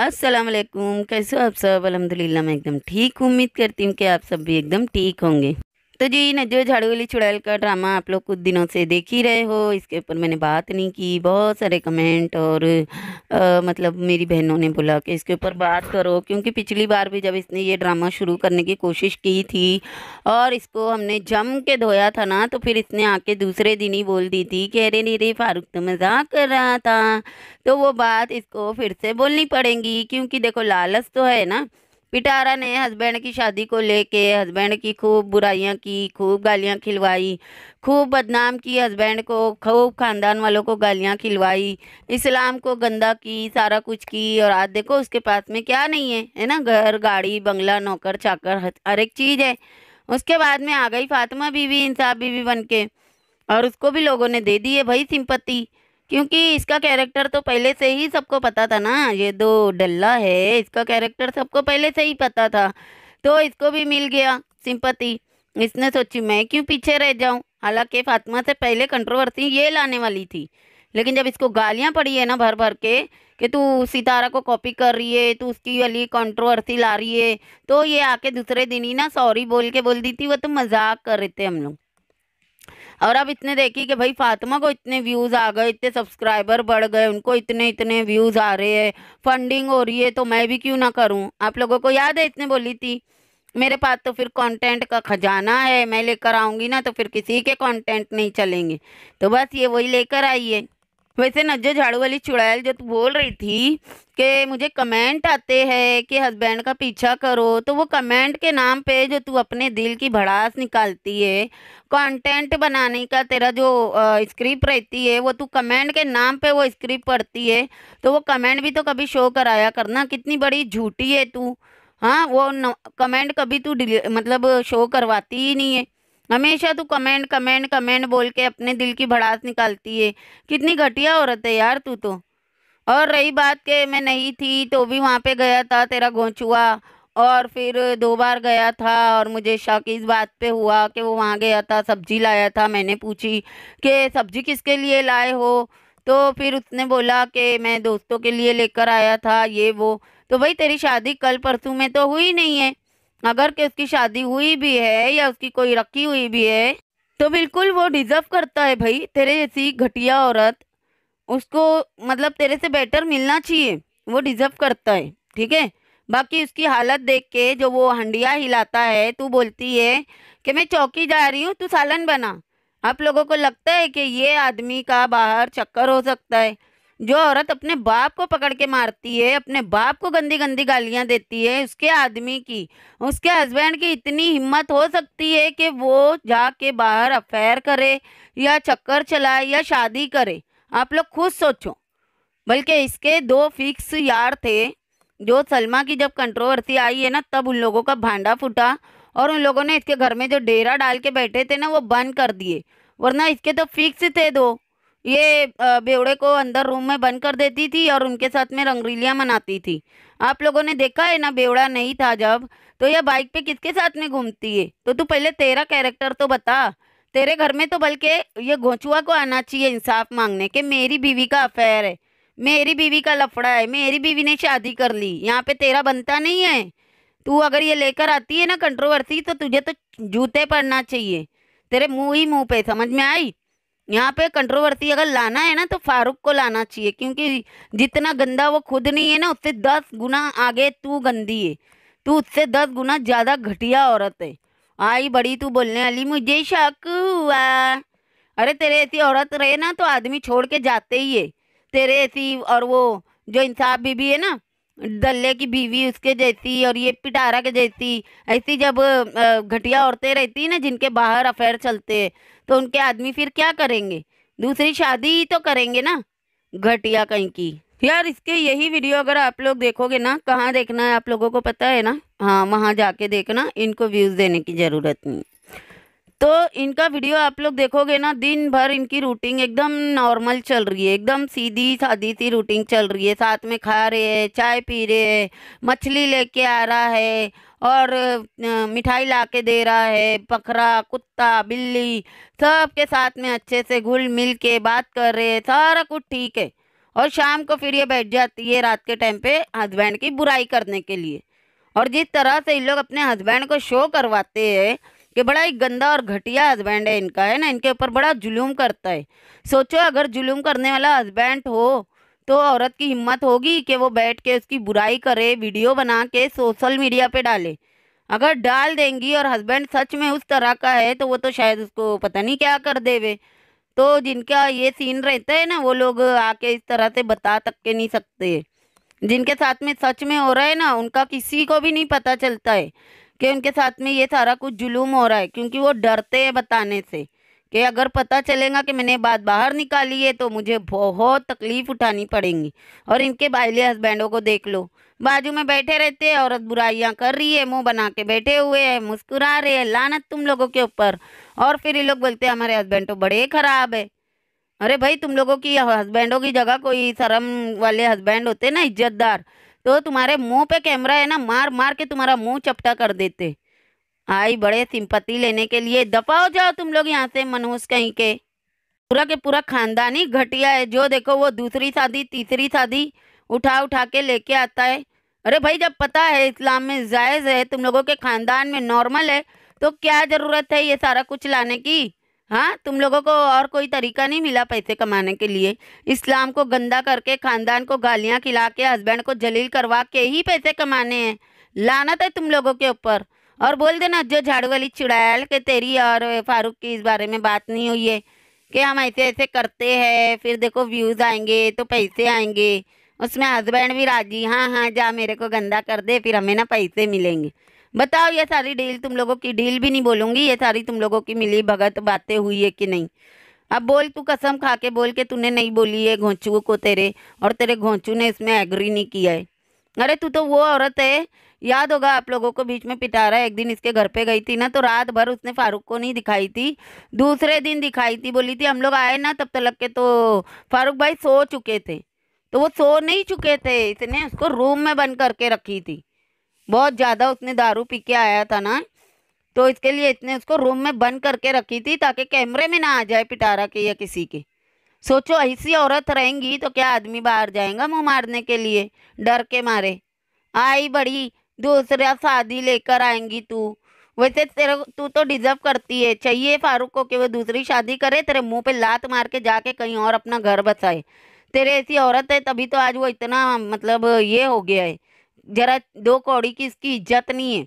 अस्सलाम वालेकुम कैसे हो आप सब अलहमदिल्ला मैं एकदम ठीक उम्मीद करती हूँ कि आप सब भी एकदम ठीक होंगे तो जो ये झाड़ू वाली चुड़ैल का ड्रामा आप लोग कुछ दिनों से देख ही रहे हो इसके ऊपर मैंने बात नहीं की बहुत सारे कमेंट और आ, मतलब मेरी बहनों ने बोला कि इसके ऊपर बात करो क्योंकि पिछली बार भी जब इसने ये ड्रामा शुरू करने की कोशिश की थी और इसको हमने जम के धोया था ना तो फिर इसने आके दूसरे दिन ही बोल दी थी कि अरे नहीं रे फारूक तो मजाक कर रहा था तो वो बात इसको फिर से बोलनी पड़ेगी क्योंकि देखो लालच तो है ना पिटारा ने हस्बैंड की शादी को लेके हस्बैंड की खूब बुराइयां की खूब गालियां खिलवाई खूब बदनाम की हस्बैंड को खूब खानदान वालों को गालियां खिलवाई इस्लाम को गंदा की सारा कुछ की और आज देखो उसके पास में क्या नहीं है है ना घर गाड़ी बंगला नौकर चाकर हर एक चीज़ है उसके बाद में आ गई फातिमा बीवी इंसाफ बीवी बन के और उसको भी लोगों ने दे दी है भाई सिंपत्ति क्योंकि इसका कैरेक्टर तो पहले से ही सबको पता था ना ये दो डल्ला है इसका कैरेक्टर सबको पहले से ही पता था तो इसको भी मिल गया सिंपति इसने सोची मैं क्यों पीछे रह जाऊं हालांकि फातिमा से पहले कंट्रोवर्सी ये लाने वाली थी लेकिन जब इसको गालियां पड़ी है ना भर भर के कि तू सितारा को कॉपी कर रही है तू उसकी वाली कंट्रोवर्सी ला रही है तो ये आके दूसरे दिन ही ना सॉरी बोल के बोल दी थी वो तो मजाक कर रहे थे हम लोग और अब इतने देखिए कि भाई फातिमा को इतने व्यूज़ आ गए इतने सब्सक्राइबर बढ़ गए उनको इतने इतने व्यूज़ आ रहे हैं फंडिंग हो रही है तो मैं भी क्यों ना करूँ आप लोगों को याद है इतने बोली थी मेरे पास तो फिर कंटेंट का खजाना है मैं लेकर आऊँगी ना तो फिर किसी के कंटेंट नहीं चलेंगे तो बस ये वही लेकर आई है वैसे नज्जो झाड़ू वाली चुड़ैल जो तू बोल रही थी कि मुझे कमेंट आते हैं कि हस्बैंड का पीछा करो तो वो कमेंट के नाम पे जो तू अपने दिल की भड़ास निकालती है कंटेंट बनाने का तेरा जो स्क्रिप्ट रहती है वो तू कमेंट के नाम पे वो स्क्रिप्ट पढ़ती है तो वो कमेंट भी तो कभी शो कराया करना कितनी बड़ी झूठी है तू हाँ वो कमेंट कभी तू मतलब शो करवाती ही नहीं है हमेशा तू कमेंट कमेंट कमेंट बोल के अपने दिल की भड़ास निकालती है कितनी घटिया औरत है यार तू तो और रही बात के मैं नहीं थी तो भी वहाँ पे गया था तेरा घोंचुआ और फिर दो बार गया था और मुझे शक इस बात पे हुआ कि वो वहाँ गया था सब्जी लाया था मैंने पूछी कि सब्जी किसके लिए लाए हो तो फिर उसने बोला कि मैं दोस्तों के लिए लेकर आया था ये वो तो भाई तेरी शादी कल परसों में तो हुई नहीं है अगर कि उसकी शादी हुई भी है या उसकी कोई रखी हुई भी है तो बिल्कुल वो डिजर्व करता है भाई तेरे जैसी घटिया औरत उसको मतलब तेरे से बेटर मिलना चाहिए वो डिजर्व करता है ठीक है बाकी उसकी हालत देख के जो वो हंडिया हिलाता है तू बोलती है कि मैं चौकी जा रही हूँ तू सालन बना आप लोगों को लगता है कि ये आदमी का बाहर चक्कर हो सकता है जो औरत अपने बाप को पकड़ के मारती है अपने बाप को गंदी गंदी गालियाँ देती है उसके आदमी की उसके हस्बैंड की इतनी हिम्मत हो सकती है कि वो जाके बाहर अफेयर करे या चक्कर चलाए या शादी करे आप लोग खुद सोचो बल्कि इसके दो फिक्स यार थे जो सलमा की जब कंट्रोवर्सी आई है ना तब उन लोगों का भांडा फूटा और उन लोगों ने इसके घर में जो डेरा डाल के बैठे थे ना वो बंद कर दिए वरना इसके तो फिक्स थे दो ये बेवड़े को अंदर रूम में बंद कर देती थी और उनके साथ में रंगरीलियाँ मनाती थी आप लोगों ने देखा है ना बेवड़ा नहीं था जब तो यह बाइक पे किसके साथ में घूमती है तो तू पहले तेरा कैरेक्टर तो बता तेरे घर में तो बल्कि ये घोचुआ को आना चाहिए इंसाफ मांगने के मेरी बीवी का अफेयर है मेरी बीवी का लफड़ा है मेरी बीवी ने शादी कर ली यहाँ पे तेरा बनता नहीं है तू अगर ये लेकर आती है ना कंट्रोवर्सी तो तुझे तो जूते पड़ना चाहिए तेरे मुँह ही मुँह पे समझ में आई यहाँ पे कंट्रोवर्सी अगर लाना है ना तो फारूक को लाना चाहिए क्योंकि जितना गंदा वो खुद नहीं है ना उससे दस गुना आगे तू गंदी है तू उससे दस गुना ज़्यादा घटिया औरत है आई बड़ी तू बोलने वाली मुझे शक हुआ अरे तेरे ऐसी औरत रहे ना तो आदमी छोड़ के जाते ही है तेरे ऐसी और वो जो इंसाफ बीबी है ना दल्ले की बीवी उसके जैसी और ये पिटारा के जैसी ऐसी जब घटिया औरतें रहती ना जिनके बाहर अफेयर चलते तो उनके आदमी फिर क्या करेंगे दूसरी शादी ही तो करेंगे ना घटिया कहीं की यार इसके यही वीडियो अगर आप लोग देखोगे ना कहाँ देखना है आप लोगों को पता है ना हाँ वहाँ जाके देखना इनको व्यूज़ देने की ज़रूरत नहीं तो इनका वीडियो आप लोग देखोगे ना दिन भर इनकी रूटीन एकदम नॉर्मल चल रही है एकदम सीधी सादी सी रूटीन चल रही है साथ में खा रहे है चाय पी रहे है मछली लेके आ रहा है और मिठाई ला के दे रहा है बकरा कुत्ता बिल्ली सब के साथ में अच्छे से घुल मिल के बात कर रहे हैं सारा कुछ ठीक है और शाम को फिर ये बैठ जाती है रात के टाइम पे हस्बैंड की बुराई करने के लिए और जिस तरह से इन लोग अपने हस्बैंड को शो करवाते हैं कि बड़ा ही गंदा और घटिया हस्बैंड है इनका है ना इनके ऊपर बड़ा जुलूम करता है सोचो अगर जुलूम करने वाला हस्बैंड हो तो औरत की हिम्मत होगी कि वो बैठ के उसकी बुराई करे वीडियो बना के सोशल मीडिया पे डाले अगर डाल देंगी और हस्बैंड सच में उस तरह का है तो वो तो शायद उसको पता नहीं क्या कर देवे तो जिनका ये सीन रहता है ना वो लोग आके इस तरह से बता तक के नहीं सकते जिनके साथ में सच में हो रहा है ना उनका किसी को भी नहीं पता चलता है कि उनके साथ में ये सारा कुछ जुलूम हो रहा है क्योंकि वो डरते हैं बताने से कि अगर पता चलेगा कि मैंने बात बाहर निकाली है तो मुझे बहुत तकलीफ़ उठानी पड़ेंगी और इनके बाइले हस्बैंडों को देख लो बाजू में बैठे रहते हैं औरत बुराइयाँ कर रही है मुंह बना के बैठे हुए हैं मुस्कुरा रहे हैं लानत तुम लोगों के ऊपर और फिर ये लोग बोलते हैं हमारे हस्बैंड तो बड़े ख़राब है अरे भाई तुम लोगों की हस्बैंडों की जगह कोई शर्म वाले हस्बैंड होते ना इज्जतदार तो तुम्हारे मुंह पे कैमरा है ना मार मार के तुम्हारा मुंह चपटा कर देते आई बड़े सिंपत्ति लेने के लिए दफा हो जाओ तुम लोग यहाँ से मनहूस कहीं के पूरा के पूरा खानदानी घटिया है जो देखो वो दूसरी शादी तीसरी शादी उठा उठा के लेके आता है अरे भाई जब पता है इस्लाम में जायज़ है तुम लोगों के ख़ानदान में नॉर्मल है तो क्या ज़रूरत है ये सारा कुछ लाने की हाँ तुम लोगों को और कोई तरीका नहीं मिला पैसे कमाने के लिए इस्लाम को गंदा करके खानदान को गालियाँ खिला के हस्बैंड को जलील करवा के ही पैसे कमाने हैं लानत है तुम लोगों के ऊपर और बोल देना जो झाड़ू वाली चुड़ैल के तेरी और फारूक की इस बारे में बात नहीं हुई है कि हम ऐसे ऐसे करते हैं फिर देखो व्यूज़ आएंगे तो पैसे आएंगे उसमें हस्बैंड भी राजी हाँ हाँ जा मेरे को गंदा कर दे फिर हमें ना पैसे मिलेंगे बताओ ये सारी डील तुम लोगों की डील भी नहीं बोलूँगी ये सारी तुम लोगों की मिली भगत बातें हुई है कि नहीं अब बोल तू कसम खा के बोल के तूने नहीं बोली है घोंचू को तेरे और तेरे घोंचू ने इसमें एग्री नहीं किया है अरे तू तो वो औरत है याद होगा आप लोगों को बीच में पिटारा एक दिन इसके घर पे गई थी ना तो रात भर उसने फारूक को नहीं दिखाई थी दूसरे दिन दिखाई थी बोली थी हम लोग आए ना तब तलक के तो फारूक भाई सो चुके थे तो वो सो नहीं चुके थे इसने उसको रूम में बंद करके रखी थी बहुत ज़्यादा उसने दारू पी के आया था ना तो इसके लिए इसने उसको रूम में बंद करके रखी थी ताकि कैमरे में ना आ जाए पिटारा के या किसी के सोचो ऐसी औरत रहेंगी तो क्या आदमी बाहर जाएगा मुँह मारने के लिए डर के मारे आई बड़ी दूसरा शादी लेकर आएंगी तू वैसे तेरे तू तो डिजर्व करती है चाहिए फारूक को कि वो दूसरी शादी करे तेरे मुंह पे लात मार के जाके कहीं और अपना घर बसाए तेरे ऐसी औरत है तभी तो आज वो इतना मतलब ये हो गया है जरा दो कौड़ी की इसकी इज्जत नहीं है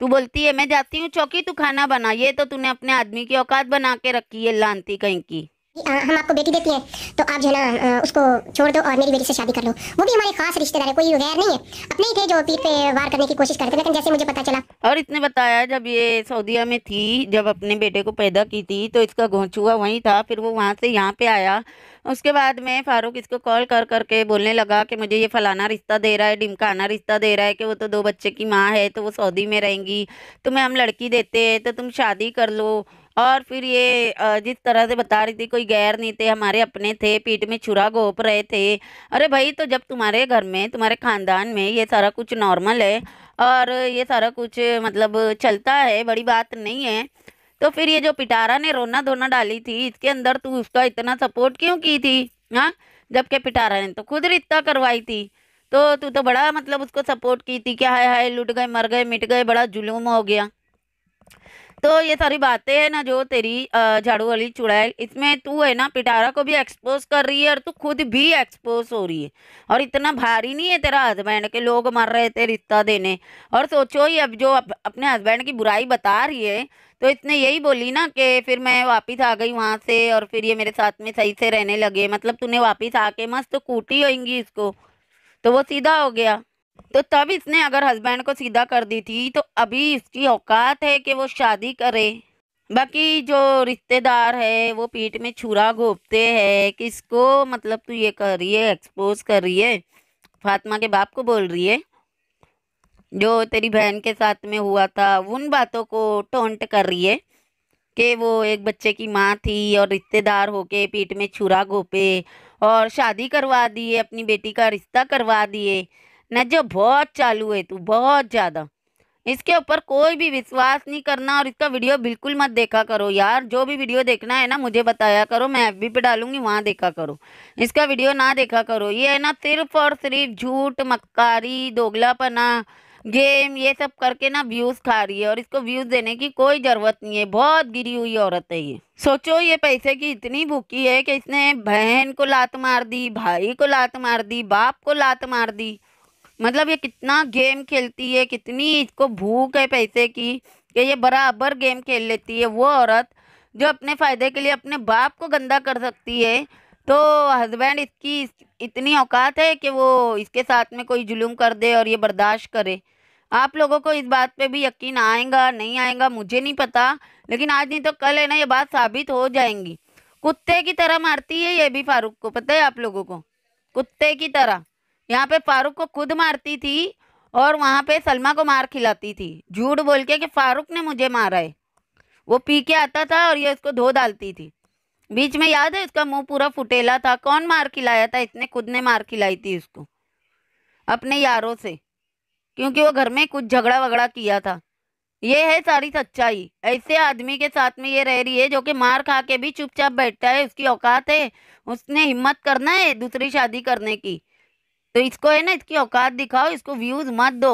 तू बोलती है मैं जाती हूँ चौकी तू खाना बना ये तो तूने अपने आदमी की औकात बना के रखी है लानती कहीं की हाँ, हम आपको बेटी देती हैं तो आप जो है ना उसको छोड़ दो और मेरी बेटी से शादी कर लो वो भी हमारे खास रिश्तेदार है कोई गैर नहीं है अपने ही थे जो पीठ पे वार करने की कोशिश करते लेकिन जैसे मुझे पता चला और इसने बताया जब ये सऊदीया में थी जब अपने बेटे को पैदा की थी तो इसका घोंचुआ वहीं था फिर वो वहाँ से यहाँ पे आया उसके बाद में फारूक इसको कॉल कर करके बोलने लगा कि मुझे ये फलाना रिश्ता दे रहा है डिमकाना रिश्ता दे रहा है कि वो तो दो बच्चे की माँ है तो वो सऊदी में रहेंगी तुम्हें हम लड़की देते हैं तो तुम शादी कर लो और फिर ये जिस तरह से बता रही थी कोई गैर नहीं थे हमारे अपने थे पीठ में छुरा घोप रहे थे अरे भाई तो जब तुम्हारे घर में तुम्हारे ख़ानदान में ये सारा कुछ नॉर्मल है और ये सारा कुछ मतलब चलता है बड़ी बात नहीं है तो फिर ये जो पिटारा ने रोना धोना डाली थी इसके अंदर तू उसका इतना सपोर्ट क्यों की थी हाँ जबकि पिटारा ने तो खुद रिश्ता करवाई थी तो तू तो बड़ा मतलब उसको सपोर्ट की थी क्या है हाय लुट गए मर गए मिट गए बड़ा जुलूम हो गया तो ये सारी बातें है ना जो तेरी झाड़ू वाली चुड़ैल इसमें तू है ना पिटारा को भी एक्सपोज कर रही है और तू खुद भी एक्सपोज हो रही है और इतना भारी नहीं है तेरा हस्बैंड के लोग मर रहे थे रिश्ता देने और सोचो ही अब जो अप, अपने हस्बैंड की बुराई बता रही है तो इसने यही बोली ना कि फिर मैं वापिस आ गई वहाँ से और फिर ये मेरे साथ में सही से रहने लगे मतलब तूने वापिस आके मस्त तो कूटी होगी इसको तो वो सीधा हो गया तो तब इसने अगर हस्बैंड को सीधा कर दी थी तो अभी इसकी औकात है कि वो शादी करे बाकी जो रिश्तेदार है वो पीठ में छुरा घोपते हैं किसको मतलब तू ये कर रही है एक्सपोज कर रही है फातिमा के बाप को बोल रही है जो तेरी बहन के साथ में हुआ था उन बातों को टोंट कर रही है कि वो एक बच्चे की माँ थी और रिश्तेदार होके पीठ में छुरा घोपे और शादी करवा दिए अपनी बेटी का रिश्ता करवा दिए नजो बहुत चालू है तू बहुत ज़्यादा इसके ऊपर कोई भी विश्वास नहीं करना और इसका वीडियो बिल्कुल मत देखा करो यार जो भी वीडियो देखना है ना मुझे बताया करो मैं एफ पे डालूंगी वहाँ देखा करो इसका वीडियो ना देखा करो ये है ना सिर्फ और सिर्फ झूठ मक्कारी दोगलापना गेम ये सब करके ना व्यूज़ खा रही है और इसको व्यूज़ देने की कोई ज़रूरत नहीं है बहुत गिरी हुई औरत है ये सोचो ये पैसे की इतनी भूखी है कि इसने बहन को लात मार दी भाई को लात मार दी बाप को लात मार दी मतलब ये कितना गेम खेलती है कितनी इसको भूख है पैसे की कि ये बराबर गेम खेल लेती है वो औरत जो अपने फ़ायदे के लिए अपने बाप को गंदा कर सकती है तो हस्बैंड इसकी इतनी औकात है कि वो इसके साथ में कोई जुलूम कर दे और ये बर्दाश्त करे आप लोगों को इस बात पे भी यकीन आएगा नहीं आएगा मुझे नहीं पता लेकिन आज नहीं तो कल है ना ये बात साबित हो जाएंगी कुत्ते की तरह मारती है ये भी फारूक को पता है आप लोगों को कुत्ते की तरह यहाँ पे फारूक को खुद मारती थी और वहाँ पे सलमा को मार खिलाती थी झूठ बोल के कि फारूक ने मुझे मारा है वो पी के आता था और ये उसको धो डालती थी बीच में याद है उसका मुंह पूरा फुटेला था कौन मार खिलाया था इसने खुद ने मार खिलाई थी उसको अपने यारों से क्योंकि वो घर में कुछ झगड़ा वगड़ा किया था ये है सारी सच्चाई ऐसे आदमी के साथ में ये रह रही है जो कि मार खा के भी चुपचाप बैठता है उसकी औकात है उसने हिम्मत करना है दूसरी शादी करने की तो इसको है ना इसकी औकात दिखाओ इसको व्यूज़ मत दो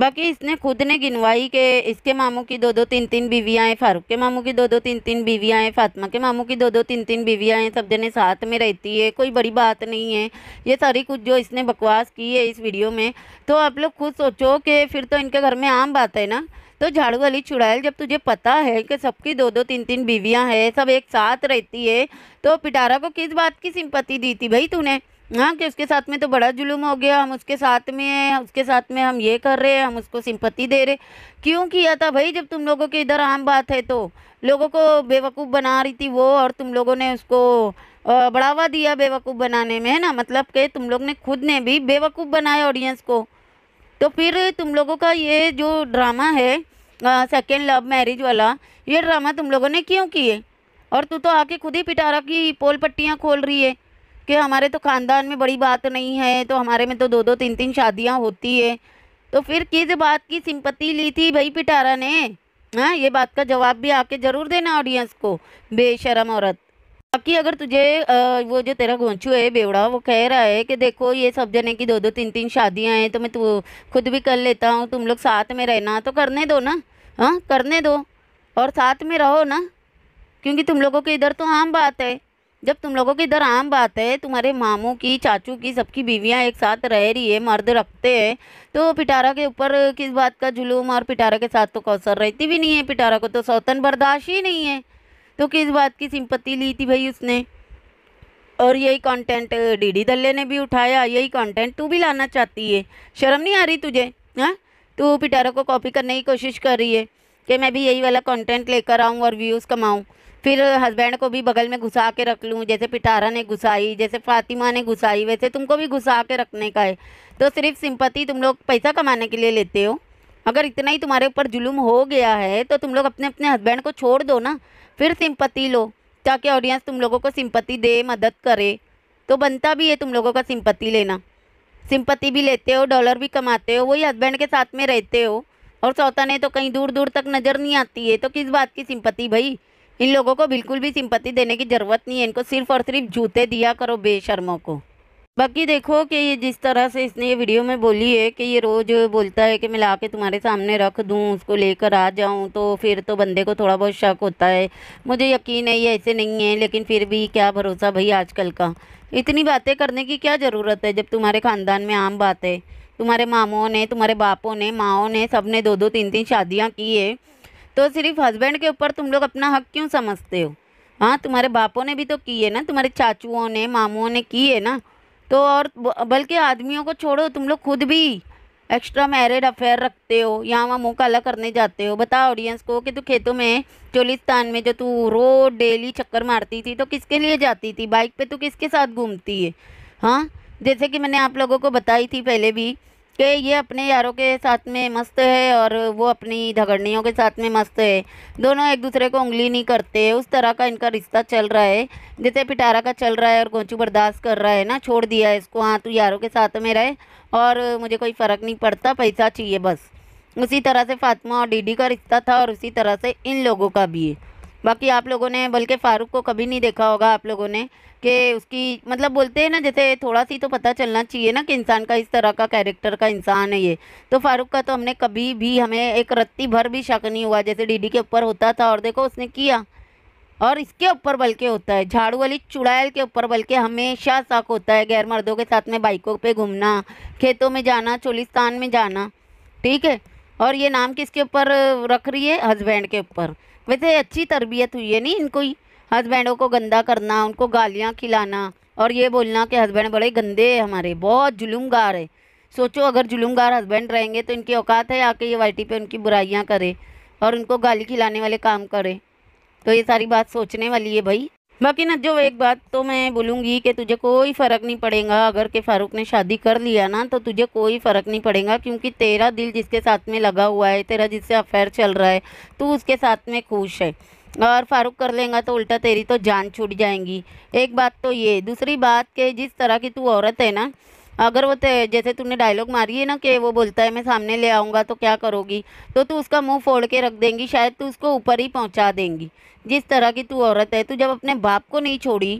बाकी इसने खुद ने गिनवाई के इसके मामू की दो दो तीन तीन बीवियाँ हैं फारूक के मामू की दो दो तीन तीन बीवियाँ हैं फातिमा के मामू की दो दो तीन तीन बीवियाँ हैं सब जने साथ में रहती है कोई बड़ी बात नहीं है ये सारी कुछ जो इसने बकवास की है इस वीडियो में तो आप लोग खुद सोचो कि फिर तो इनके घर में आम बात है ना तो झाड़ू वाली चुड़ैल जब तुझे पता है कि सबकी दो दो तीन तीन बीवियाँ हैं सब एक साथ रहती है तो पिटारा को किस बात की सिंपत्ति दी थी भाई तूने हाँ कि उसके साथ में तो बड़ा जुलूम हो गया हम उसके साथ में हैं उसके साथ में हम ये कर रहे हैं हम उसको सिंपत्ति दे रहे क्यों किया था भाई जब तुम लोगों के इधर आम बात है तो लोगों को बेवकूफ़ बना रही थी वो और तुम लोगों ने उसको बढ़ावा दिया बेवकूफ़ बनाने में है ना मतलब कि तुम लोग ने खुद ने भी बेवकूफ़ बनाया ऑडियंस को तो फिर तुम लोगों का ये जो ड्रामा है सेकेंड लव मैरिज वाला ये ड्रामा तुम लोगों ने क्यों किए और तू तो आके खुद ही पिटारा की पोल पट्टियाँ खोल रही है कि हमारे तो ख़ानदान में बड़ी बात नहीं है तो हमारे में तो दो दो तीन तीन शादियाँ होती है तो फिर किस बात की सिंपत्ति ली थी भाई पिटारा ने हाँ ये बात का जवाब भी आके ज़रूर देना ऑडियंस को बेशरम औरत बाकी अगर तुझे वो जो तेरा घोंचू है बेवड़ा वो कह रहा है कि देखो ये सब जने की दो दो तीन तीन शादियां हैं तो मैं तो खुद भी कर लेता हूँ तुम लोग साथ में रहना तो करने दो ना हाँ करने दो और साथ में रहो ना क्योंकि तुम लोगों के इधर तो आम बात है जब तुम लोगों की इधर आम बात है तुम्हारे मामों की चाचू की सबकी बीवियाँ एक साथ रह रही है मर्द रखते हैं तो पिटारा के ऊपर किस बात का जुलूम और पिटारा के साथ तो कौसर रहती भी नहीं है पिटारा को तो सौतन बर्दाश्त ही नहीं है तो किस बात की सिंपत्ति ली थी भाई उसने और यही कंटेंट डीडी दल्ले ने भी उठाया यही कंटेंट तू भी लाना चाहती है शर्म नहीं आ रही तुझे हाँ तू पिटारा को कॉपी करने की कोशिश कर रही है कि मैं भी यही वाला कंटेंट लेकर आऊँ और व्यूज़ कमाऊँ फिर हस्बैंड को भी बगल में घुसा के रख लूँ जैसे पिटारा ने घुसाई जैसे फातिमा ने घुसाई वैसे तुमको भी घुसा के रखने का है तो सिर्फ सिंपत्ति तुम लोग पैसा कमाने के लिए लेते हो अगर इतना ही तुम्हारे ऊपर जुलुम हो गया है तो तुम लोग अपने अपने हस्बैंड को छोड़ दो ना फिर सिंपत्ति लो ताकि ऑडियंस तुम लोगों को सिंपत्ति दे मदद करे तो बनता भी है तुम लोगों का सिंपत्ति लेना सिंपत्ति भी लेते हो डॉलर भी कमाते हो वही हस्बैंड के साथ में रहते हो और ने तो कहीं दूर दूर तक नज़र नहीं आती है तो किस बात की सिंपत्ति भाई इन लोगों को बिल्कुल भी सिंपत्ति देने की ज़रूरत नहीं है इनको सिर्फ और सिर्फ जूते दिया करो बेशर्मों को बाकी देखो कि ये जिस तरह से इसने ये वीडियो में बोली है कि ये रोज़ बोलता है कि मैं ला के तुम्हारे सामने रख दूँ उसको लेकर आ जाऊँ तो फिर तो बंदे को थोड़ा बहुत शक होता है मुझे यकीन है ये ऐसे नहीं है लेकिन फिर भी क्या भरोसा भाई आजकल का इतनी बातें करने की क्या ज़रूरत है जब तुम्हारे ख़ानदान में आम बात है तुम्हारे मामों ने तुम्हारे बापों ने माओ ने सब ने दो दो तीन तीन शादियाँ की है तो सिर्फ हस्बैंड के ऊपर तुम लोग अपना हक क्यों समझते हो हाँ तुम्हारे बापों ने भी तो किए ना तुम्हारे चाचुओं ने मामुओं ने किए ना तो और बल्कि आदमियों को छोड़ो तुम लोग खुद भी एक्स्ट्रा मैरिड अफेयर रखते हो यहाँ वहाँ मुँह काला करने जाते हो बताओ ऑडियंस को कि तू खेतों में चोलिस्तान में जो तू रोज डेली चक्कर मारती थी तो किसके लिए जाती थी बाइक पे तू किसके साथ घूमती है हाँ जैसे कि मैंने आप लोगों को बताई थी पहले भी कि ये अपने यारों के साथ में मस्त है और वो अपनी झगड़नियों के साथ में मस्त है दोनों एक दूसरे को उंगली नहीं करते उस तरह का इनका रिश्ता चल रहा है जैसे पिटारा का चल रहा है और गोंचू बर्दाश्त कर रहा है ना छोड़ दिया है इसको हाँ तू यारों के साथ में रहे और मुझे कोई फ़र्क नहीं पड़ता पैसा चाहिए बस उसी तरह से फातिमा और डीडी का रिश्ता था और उसी तरह से इन लोगों का भी है बाकी आप लोगों ने बल्कि फ़ारूक को कभी नहीं देखा होगा आप लोगों ने कि उसकी मतलब बोलते हैं ना जैसे थोड़ा सी तो पता चलना चाहिए ना कि इंसान का इस तरह का कैरेक्टर का इंसान है ये तो फ़ारूक का तो हमने कभी भी हमें एक रत्ती भर भी शक नहीं हुआ जैसे डीडी के ऊपर होता था और देखो उसने किया और इसके ऊपर बल्कि होता है झाड़ू वाली चुड़ैल के ऊपर बल्कि हमेशा शक होता है गैर मर्दों के साथ में बाइकों पर घूमना खेतों में जाना चोलिस्तान में जाना ठीक है और ये नाम किसके ऊपर रख रही है हस्बैंड के ऊपर वैसे अच्छी तरबियत हुई है नहीं इनको ही हस्बैंडों को गंदा करना उनको गालियाँ खिलाना और ये बोलना कि हस्बैंड बड़े गंदे हैं हमारे बहुत जुलूमगार है सोचो अगर जुलूमगार हस्बैंड रहेंगे तो इनकी औकात है आके ये वाइटी पे उनकी बुराइयाँ करे और उनको गाली खिलाने वाले काम करें तो ये सारी बात सोचने वाली है भाई बाकी ना जो एक बात तो मैं बोलूँगी कि तुझे कोई फ़र्क नहीं पड़ेगा अगर के फ़ारूक ने शादी कर लिया ना तो तुझे कोई फ़र्क नहीं पड़ेगा क्योंकि तेरा दिल जिसके साथ में लगा हुआ है तेरा जिससे अफेयर चल रहा है तू उसके साथ में खुश है और फारूक कर लेगा तो उल्टा तेरी तो जान छूट जाएंगी एक बात तो ये दूसरी बात कि जिस तरह की तू औरत है ना अगर वो जैसे तुमने डायलॉग मारी है ना कि वो बोलता है मैं सामने ले आऊँगा तो क्या करोगी तो तू उसका मुंह फोड़ के रख देंगी शायद तू उसको ऊपर ही पहुँचा देंगी जिस तरह की तू औरत है तू जब अपने बाप को नहीं छोड़ी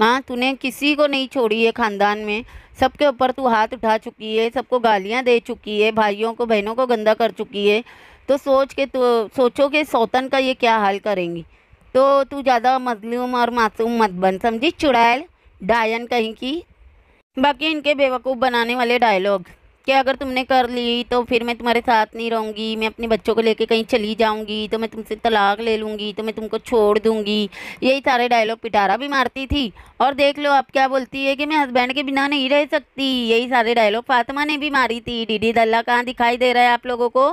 हाँ तूने किसी को नहीं छोड़ी है ख़ानदान में सबके ऊपर तू हाथ उठा चुकी है सबको गालियाँ दे चुकी है भाइयों को बहनों को गंदा कर चुकी है तो सोच के तो सोचो कि सौतन का ये क्या हाल करेंगी तो तू ज़्यादा मजलूम और मासूम मत बन समझी चुड़ैल डायन कहीं की बाकी इनके बेवकूफ़ बनाने वाले डायलॉग कि अगर तुमने कर ली तो फिर मैं तुम्हारे साथ नहीं रहूँगी मैं अपने बच्चों को लेके कहीं चली जाऊँगी तो मैं तुमसे तलाक ले लूँगी तो मैं तुमको छोड़ दूँगी यही सारे डायलॉग पिटारा भी मारती थी और देख लो आप क्या बोलती है कि मैं हस्बैंड के बिना नहीं रह सकती यही सारे डायलॉग फातिमा ने भी मारी थी डीडी दल्ला कहाँ दिखाई दे रहा है आप लोगों को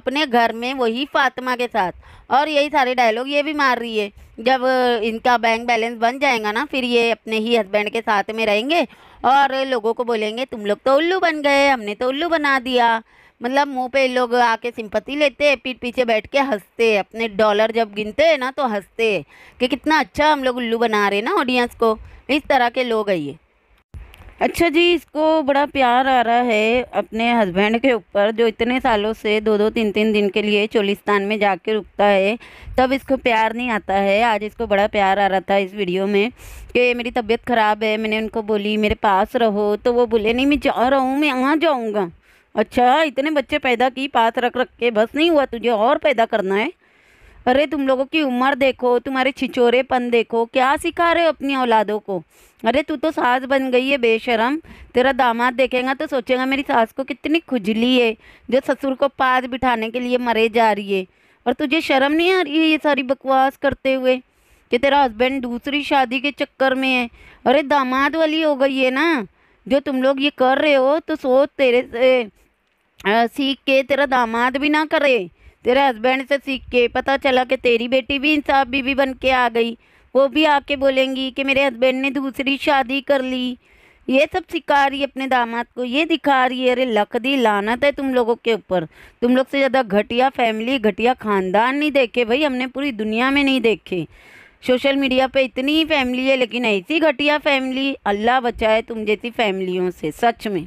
अपने घर में वही फातिमा के साथ और यही सारे डायलॉग ये भी मार रही है जब इनका बैंक बैलेंस बन जाएगा ना फिर ये अपने ही हस्बैंड के साथ में रहेंगे और लोगों को बोलेंगे तुम लोग तो उल्लू बन गए हमने तो उल्लू बना दिया मतलब मुंह पे लोग आके सिंपत्ति लेते हैं पीठ पीछे बैठ के हंसते अपने डॉलर जब गिनते हैं ना तो हंसते कि कितना अच्छा हम लोग उल्लू बना रहे ना ऑडियंस को इस तरह के लोग आइए अच्छा जी इसको बड़ा प्यार आ रहा है अपने हस्बैंड के ऊपर जो इतने सालों से दो दो तीन तीन दिन के लिए चोलिस्तान में जाके रुकता है तब इसको प्यार नहीं आता है आज इसको बड़ा प्यार आ रहा था इस वीडियो में कि मेरी तबीयत ख़राब है मैंने उनको बोली मेरे पास रहो तो वो बोले नहीं मैं जा रहा हूँ मैं यहाँ जाऊँगा अच्छा इतने बच्चे पैदा की पास रख रख के बस नहीं हुआ तुझे और पैदा करना है अरे तुम लोगों की उम्र देखो तुम्हारे छिचोरेपन देखो क्या सिखा रहे हो अपनी औलादों को अरे तू तो सास बन गई है बेशरम तेरा दामाद देखेगा तो सोचेगा मेरी सास को कितनी खुजली है जो ससुर को पास बिठाने के लिए मरे जा रही है और तुझे शर्म नहीं आ रही है ये सारी बकवास करते हुए कि तेरा हस्बैंड दूसरी शादी के चक्कर में है अरे दामाद वाली हो गई है ना जो तुम लोग ये कर रहे हो तो सोच तेरे से सीख के तेरा दामाद भी ना करे तेरे हस्बैंड से सीख के पता चला कि तेरी बेटी भी इंसाफ बीवी बन के आ गई वो भी आके बोलेंगी कि मेरे हस्बैंड ने दूसरी शादी कर ली ये सब सिखा रही है अपने दामाद को ये दिखा रही है अरे दी लानत है तुम लोगों के ऊपर तुम लोग से ज़्यादा घटिया फैमिली घटिया ख़ानदान नहीं देखे भाई हमने पूरी दुनिया में नहीं देखे सोशल मीडिया पे इतनी ही फैमिली है लेकिन ऐसी घटिया फैमिली अल्लाह बचाए तुम जैसी फैमिलियों से सच में